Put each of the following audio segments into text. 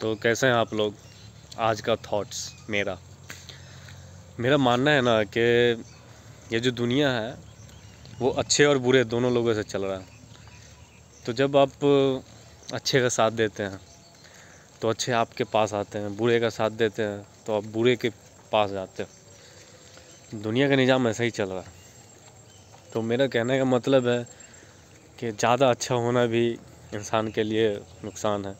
तो कैसे हैं आप लोग आज का थॉट्स मेरा मेरा मानना है ना कि ये जो दुनिया है वो अच्छे और बुरे दोनों लोगों से चल रहा है तो जब आप अच्छे का साथ देते हैं तो अच्छे आपके पास आते हैं बुरे का साथ देते हैं तो आप बुरे के पास जाते हैं दुनिया का निज़ाम ऐसा ही चल रहा है तो मेरा कहने का मतलब है कि ज़्यादा अच्छा होना भी इंसान के लिए नुकसान है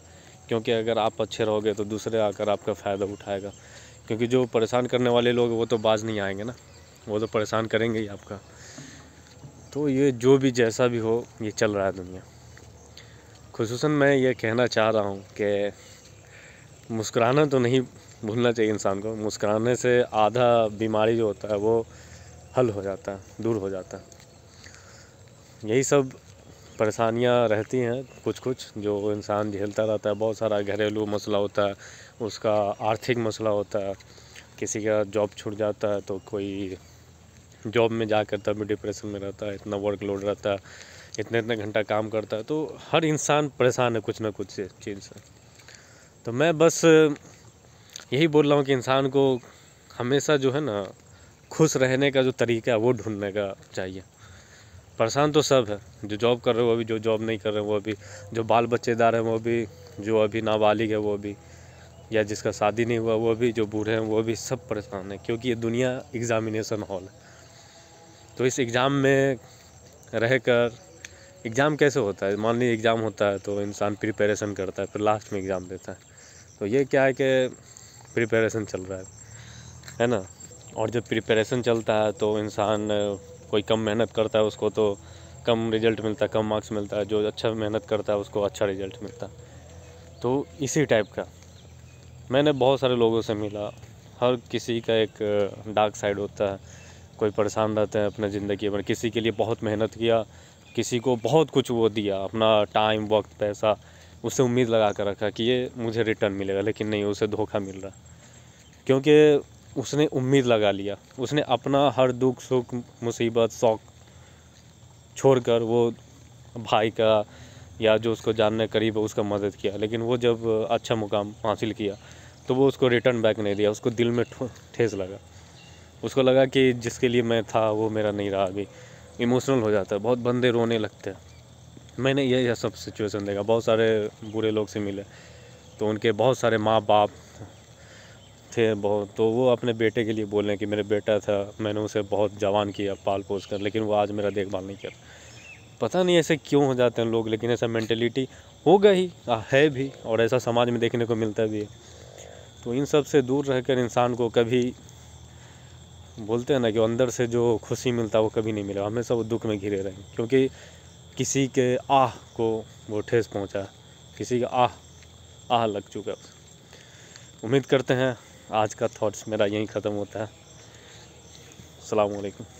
क्योंकि अगर आप अच्छे रहोगे तो दूसरे आकर आपका फ़ायदा उठाएगा क्योंकि जो परेशान करने वाले लोग वो तो बाज नहीं आएंगे ना वो तो परेशान करेंगे ही आपका तो ये जो भी जैसा भी हो ये चल रहा है दुनिया खसूस मैं ये कहना चाह रहा हूँ कि मुस्कुराना तो नहीं भूलना चाहिए इंसान को मुस्कुराने से आधा बीमारी जो होता है वो हल हो जाता है दूर हो जाता है यही सब परेशानियाँ रहती हैं कुछ कुछ जो इंसान झेलता रहता है बहुत सारा घरेलू मसला होता है उसका आर्थिक मसला होता है किसी का जॉब छूट जाता है तो कोई जॉब में जा कर है डिप्रेशन में रहता है इतना वर्क लोड रहता है इतने इतने घंटा काम करता है तो हर इंसान परेशान है कुछ ना कुछ से चीज़ से तो मैं बस यही बोल रहा हूँ कि इंसान को हमेशा जो है ना खुश रहने का जो तरीका है वो ढूंढने का चाहिए परेशान तो सब है जो जॉब कर रहे हो वो भी जो जॉब नहीं कर रहे वो अभी जो बाल बच्चेदार हैं वो भी जो अभी नाबालिग है वो भी या जिसका शादी नहीं हुआ वो भी जो बूढ़े हैं वो भी सब परेशान हैं क्योंकि ये दुनिया एग्ज़ामिनेसन हॉल है तो इस एग्ज़ाम में रह कर एग्ज़ाम कैसे होता है मान लीजिए एग्ज़ाम होता है तो इंसान प्रिपरेशन करता है फिर लास्ट में एग्ज़ाम देता है तो ये क्या है कि प्रिपरेशन चल रहा है है ना और जब प्रिपरेशन चलता है तो इंसान कोई कम मेहनत करता है उसको तो कम रिजल्ट मिलता है कम मार्क्स मिलता है जो अच्छा मेहनत करता है उसको अच्छा रिजल्ट मिलता तो इसी टाइप का मैंने बहुत सारे लोगों से मिला हर किसी का एक डार्क साइड होता है कोई परेशान रहते हैं अपने ज़िंदगी में किसी के लिए बहुत मेहनत किया किसी को बहुत कुछ वो दिया अपना टाइम वक्त पैसा उसे उम्मीद लगा कर रखा कि ये मुझे रिटर्न मिलेगा लेकिन नहीं उसे धोखा मिल रहा क्योंकि उसने उम्मीद लगा लिया उसने अपना हर दुख सुख मुसीबत शौक छोड़कर वो भाई का या जो उसको जानने करीब है उसका मदद किया लेकिन वो जब अच्छा मुकाम हासिल किया तो वो उसको रिटर्न बैक नहीं दिया उसको दिल में ठेस लगा उसको लगा कि जिसके लिए मैं था वो मेरा नहीं रहा अभी इमोशनल हो जाता है बहुत बंदे रोने लगते हैं मैंने यह सब सिचुएशन देखा बहुत सारे बुरे लोग से मिले तो उनके बहुत सारे माँ बाप थे बहुत तो वो अपने बेटे के लिए बोल रहे हैं कि मेरे बेटा था मैंने उसे बहुत जवान किया पाल पोस कर लेकिन वो आज मेरा देखभाल नहीं कर पता नहीं ऐसे क्यों हो जाते हैं लोग लेकिन ऐसा मैंटेलिटी हो ही है भी और ऐसा समाज में देखने को मिलता भी है तो इन सब से दूर रहकर इंसान को कभी बोलते हैं ना कि अंदर से जो खुशी मिलता है वो कभी नहीं मिला हमेशा वो दुख में घिरे रहें क्योंकि किसी के आह को वो ठेस पहुंचा किसी का आह आह लग चुका उम्मीद करते हैं आज का थॉट्स मेरा यहीं ख़त्म होता है अलकुम